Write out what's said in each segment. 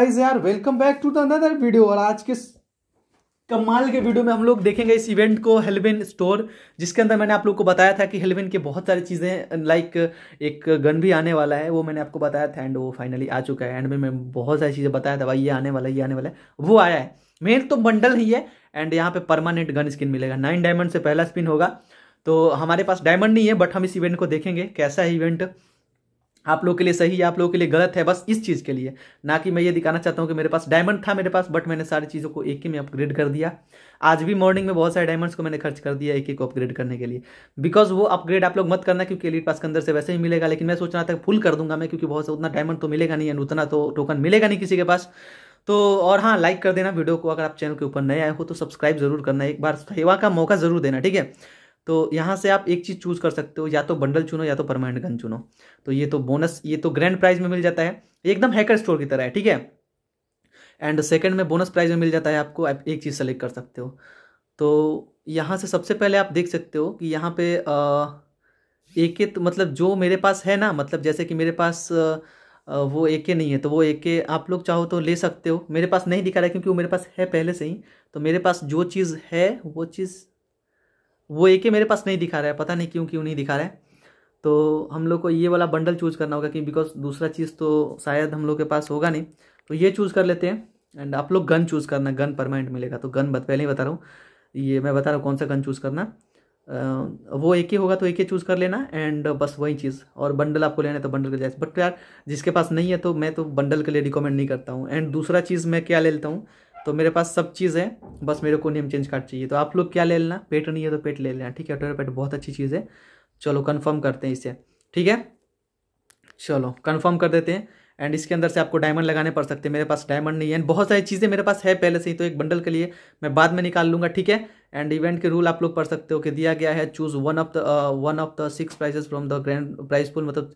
guys यार welcome back to the another video और आज के कमाल के वीडियो में हम लोग देखेंगे इस इवेंट को हेलविन स्टोर जिसके अंदर मैंने आप लोग को बताया था कि हेलविन के बहुत सारी चीज़ें लाइक एक गन भी आने वाला है वो मैंने आपको बताया था एंड वो फाइनली आ चुका है एंड में मैं बहुत सारी चीज़ें बताया था भाई ये आने वाला है ये आने वाला है वो आया है मेन तो बंडल ही है एंड यहाँ पे परमानेंट गन स्किन मिलेगा नाइन डायमंड से पहला स्पिन होगा तो हमारे पास डायमंड नहीं है बट हम इस इवेंट को देखेंगे कैसा है इवेंट आप लोग के लिए सही है आप लोगों के लिए गलत है बस इस चीज़ के लिए ना कि मैं ये दिखाना चाहता हूँ कि मेरे पास डायमंड था मेरे पास बट मैंने सारी चीज़ों को एक ही में अपग्रेड कर दिया आज भी मॉर्निंग में बहुत सारे डायमंड्स को मैंने खर्च कर दिया एक एक को अपग्रेड करने के लिए बिकॉज वो अपग्रेड आप लोग मत करना क्योंकि एलिट पास के अंदर से वैसे ही मिलेगा लेकिन मैं सोच रहा था फुल कर दूंगा मैं क्योंकि बहुत उतना डायमंड तो मिलेगा नहीं उतना तो टोकन मिलेगा नहीं किसी के पास तो और हाँ लाइक कर देना वीडियो को अगर आप चैनल के ऊपर नए आए हो तो सब्सक्राइब जरूर करना एक बार सेवा का मौका जरूर देना ठीक है तो यहाँ से आप एक चीज़ चूज़ कर सकते हो या तो बंडल चुनो या तो परमानेंट गन चुनो तो ये तो बोनस ये तो ग्रैंड प्राइज में मिल जाता है एकदम हैकर स्टोर की तरह है ठीक है एंड सेकेंड में बोनस प्राइज में मिल जाता है आपको आप एक चीज़ सेलेक्ट कर सकते हो तो यहाँ से सबसे पहले आप देख सकते हो कि यहाँ पे एक तो मतलब जो मेरे पास है ना मतलब जैसे कि मेरे पास वो ए के नहीं है तो वो एक के आप लोग चाहो तो ले सकते हो मेरे पास नहीं दिखा रहा है क्योंकि वो मेरे पास है पहले से ही तो मेरे पास जो चीज़ है वो चीज़ वो एक ही मेरे पास नहीं दिखा रहा है पता नहीं क्यों क्यों नहीं दिखा रहा है तो हम लोग को ये वाला बंडल चूज़ करना होगा कि बिकॉज दूसरा चीज़ तो शायद हम लोग के पास होगा नहीं तो ये चूज़ कर लेते हैं एंड आप लोग गन चूज़ करना गन परमानेंट मिलेगा तो गन पहले ही बता रहा हूँ ये मैं बता रहा हूँ कौन सा गन चूज़ करना वो एक ही होगा तो एक ही चूज़ कर लेना एंड बस वही चीज़ और बंडल आपको लेना है तो बंडल के जाए बट यार जिसके पास नहीं है तो मैं तो बंडल के लिए रिकमेंड नहीं करता हूँ एंड दूसरा चीज़ मैं क्या ले लेता हूँ तो मेरे पास सब चीज़ है बस मेरे को नेम चेंज कार्ड चाहिए तो आप लोग क्या ले लेना पेट नहीं है तो पेट ले लेना ठीक है पेट बहुत अच्छी चीज़ है चलो कन्फर्म करते हैं इसे ठीक है चलो कन्फर्म कर देते हैं एंड इसके अंदर से आपको डायमंड लगाने पड़ सकते हैं मेरे पास डायमंड नहीं है एंड बहुत सारी चीज़ें मेरे पास है पहले से ही तो एक बंडल के लिए मैं बाद में निकाल लूँगा ठीक है एंड इवेंट के रूल आप लोग पढ़ सकते हो कि दिया गया है choose one of the one of the six prizes from the grand prize pool मतलब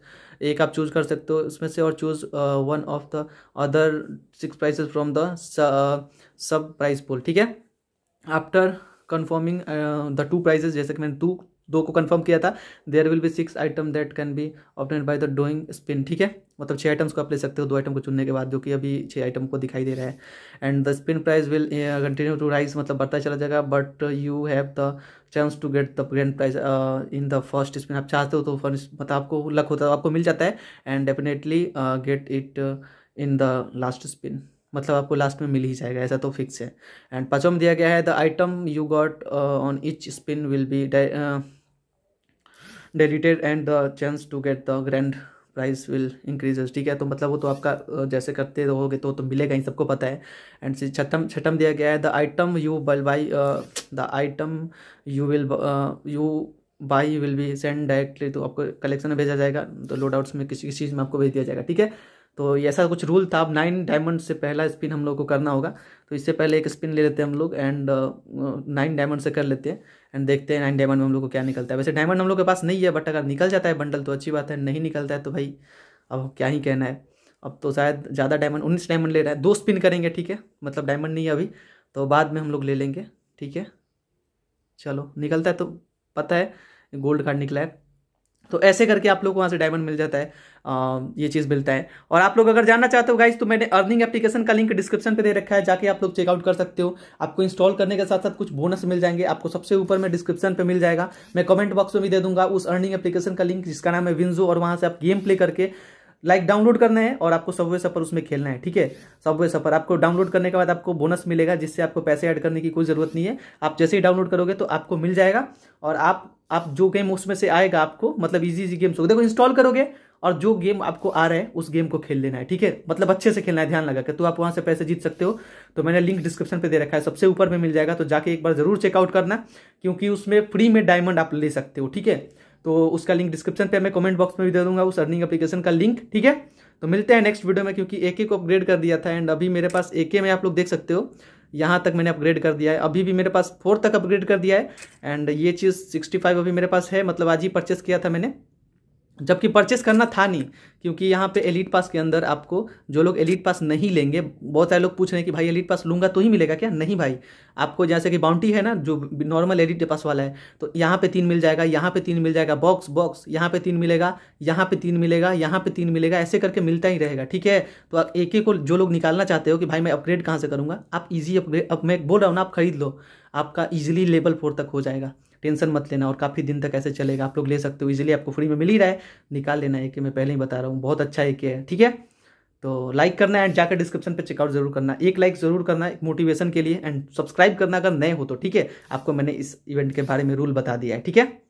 एक आप चूज कर सकते हो इसमें से और choose one of the other six prizes from the sub prize pool ठीक है after confirming the two prizes जैसे कि मैंने टू दो को कंफर्म किया था there will be six item that can be obtain by the doing spin ठीक है मतलब छः आइटम्स को आप ले सकते हो दो आइटम को चुनने के बाद जो कि अभी छः आइटम को दिखाई दे रहा है and the spin prize will continue to rise मतलब बढ़ता चला जाएगा but you have the chance to get the grand prize in the first spin आप चाहते हो तो फर्स्ट मतलब आपको लक होता है आपको मिल जाता है and definitely get it in the last spin मतलब आपको लास्ट में मिल ही जाएगा ऐसा तो फिक्स है एंड पाँचों में दिया गया है the item you got on each spin will be डेडिटेड and the chance to get the grand price will increases ठीक है तो मतलब वो तो आपका जैसे करते रहोगे तो तो मिलेगा ही सबको पता है एंड छठम छठम दिया गया है the item you will buy the item you will you buy will be send directly तो आपको कलेक्शन में भेजा जाएगा तो लोड आउट्स में किसी किसी चीज़ में आपको भेज दिया जाएगा ठीक है तो ऐसा कुछ रूल था अब नाइन डायमंड से पहला स्पिन हम लोग को करना होगा तो इससे पहले एक स्पिन ले लेते हैं हम लोग एंड नाइन डायमंड से कर लेते हैं एंड देखते हैं नाइन डायमंड में हम लोग को क्या निकलता है वैसे डायमंड हम लोग के पास नहीं है बट अगर निकल जाता है बंडल तो अच्छी बात है नहीं निकलता है तो भाई अब क्या ही कहना है अब तो शायद ज़्यादा डायमंड उन्नीस डायमंड ले रहे हैं दो स्पिन करेंगे ठीक है मतलब डायमंड नहीं है अभी तो बाद में हम लोग ले लेंगे ठीक है चलो निकलता है तो पता है गोल्ड कार्ड निकला है तो ऐसे करके आप लोग को वहाँ से डायमंड मिल जाता है आ, ये चीज़ मिलता है और आप लोग अगर जानना चाहते हो गाइज तो मैंने अर्निंग एप्लीकेशन का लिंक डिस्क्रिप्शन पे दे रखा है जाके आप लोग चेकआउट कर सकते हो आपको इंस्टॉल करने के साथ साथ कुछ बोनस मिल जाएंगे आपको सबसे ऊपर में डिस्क्रिप्शन पे मिल जाएगा मैं कमेंट बॉक्स में भी दे दूंगा उस अर्निंग एप्लीकेशन का लिंक जिसका नाम है विंजो और वहाँ से आप गेम प्ले करके लाइक डाउनलोड करना है और आपको सबवे सफर उसमें खेलना है ठीक है सबवे सफर आपको डाउनलोड करने के बाद आपको बोनस मिलेगा जिससे आपको पैसे ऐड करने की कोई ज़रूरत नहीं है आप जैसे ही डाउनलोड करोगे तो आपको मिल जाएगा और आप आप जो गेम उसमें से आएगा आपको मतलब इजी इजी गेम्स होगा देखो इंस्टॉल करोगे और जो गेम आपको आ रहा है उस गेम को खेल लेना है ठीक है मतलब अच्छे से खेलना है ध्यान लगा के तो आप वहां से पैसे जीत सकते हो तो मैंने लिंक डिस्क्रिप्शन पे दे रखा है सबसे ऊपर में मिल जाएगा तो जाके एक बार जरूर चेकआउट करना क्योंकि उसमें फ्री में डायमंड आप ले सकते हो ठीक है तो उसका लिंक डिस्क्रिप्शन पे मैं कमेंट बॉक्स में भी दे दूंगा उस अर्निंग एप्लीकेशन का लिंक ठीक है तो मिलते हैं नेक्स्ट वीडियो में क्योंकि एक को अपग्रेड कर दिया था एंड अभी मेरे पास एक में आप लोग देख सकते हो यहाँ तक मैंने अपग्रेड कर दिया है अभी भी मेरे पास फोर तक अपग्रेड कर दिया है एंड ये चीज़ सिक्सटी फाइव अभी मेरे पास है मतलब आज ही परचेस किया था मैंने जबकि परचेस करना था नहीं क्योंकि यहाँ पे एलिट पास के अंदर आपको जो लोग एलिट पास नहीं लेंगे बहुत सारे लोग पूछ रहे हैं कि भाई एलिट पास लूँगा तो ही मिलेगा क्या नहीं भाई आपको जैसे कि बाउंटी है ना जो नॉर्मल एलिट पास वाला है तो यहाँ पे तीन मिल जाएगा यहाँ पे तीन मिल जाएगा बॉक्स बॉक्स यहाँ पे तीन मिलेगा यहाँ पे तीन मिलेगा यहाँ पे तीन मिलेगा ऐसे करके मिलता ही रहेगा ठीक है तो आप एक एक को जो लोग निकालना चाहते हो कि भाई मैं अपग्रेड कहाँ से करूँगा आप ईजी अपग्रेड अब मैं बोल रहा हूँ ना आप खरीद लो आपका ईजिली लेवल फोर तक हो जाएगा टेंशन मत लेना और काफ़ी दिन तक ऐसे चलेगा आप लोग ले सकते हो इजिली आपको फ्री में मिल ही रहा है निकाल लेना है मैं पहले ही बता रहा हूँ बहुत अच्छा एक है ठीक है तो लाइक करना एंड जाकर डिस्क्रिप्शन पे चेकआउट जरूर करना एक लाइक जरूर करना एक मोटिवेशन के लिए एंड सब्सक्राइब करना अगर नए हो तो ठीक है आपको मैंने इस इवेंट के बारे में रूल बता दिया है ठीक है